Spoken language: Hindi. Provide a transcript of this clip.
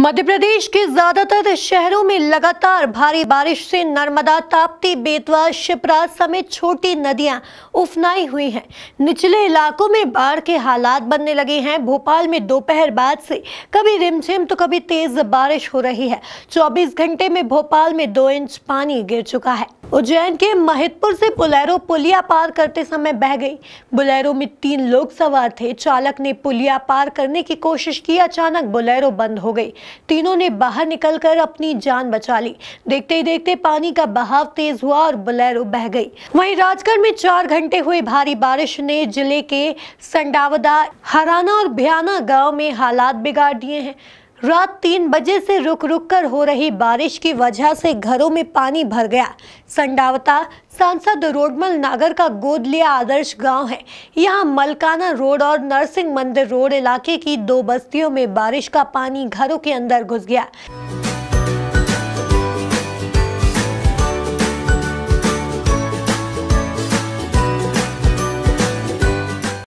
मध्य प्रदेश के ज्यादातर शहरों में लगातार भारी बारिश से नर्मदा ताप्ती बेतवा शिप्रा समेत छोटी नदियां उफनाई हुई हैं निचले इलाकों में बाढ़ के हालात बनने लगे हैं भोपाल में दोपहर बाद से कभी रिमझिम तो कभी तेज बारिश हो रही है 24 घंटे में भोपाल में दो इंच पानी गिर चुका है उज्जैन के महितपुर से बुलेरो पुलिया पार करते समय बह गई बुलेरो में तीन लोग सवार थे चालक ने पुलिया पार करने की कोशिश की अचानक बुलेरो बंद हो गई तीनों ने बाहर निकलकर अपनी जान बचा ली देखते ही देखते पानी का बहाव तेज हुआ और बुलेरो बह गई वहीं राजगढ़ में चार घंटे हुई भारी बारिश ने जिले के संडावदा हराना और भियाना गाँव में हालात बिगाड़ दिए हैं रात तीन बजे से रुक रुक कर हो रही बारिश की वजह से घरों में पानी भर गया संडावता सांसद रोडमल नागर का गोद लिया आदर्श गांव है यहां मलकाना रोड और नरसिंह मंदिर रोड इलाके की दो बस्तियों में बारिश का पानी घरों के अंदर घुस गया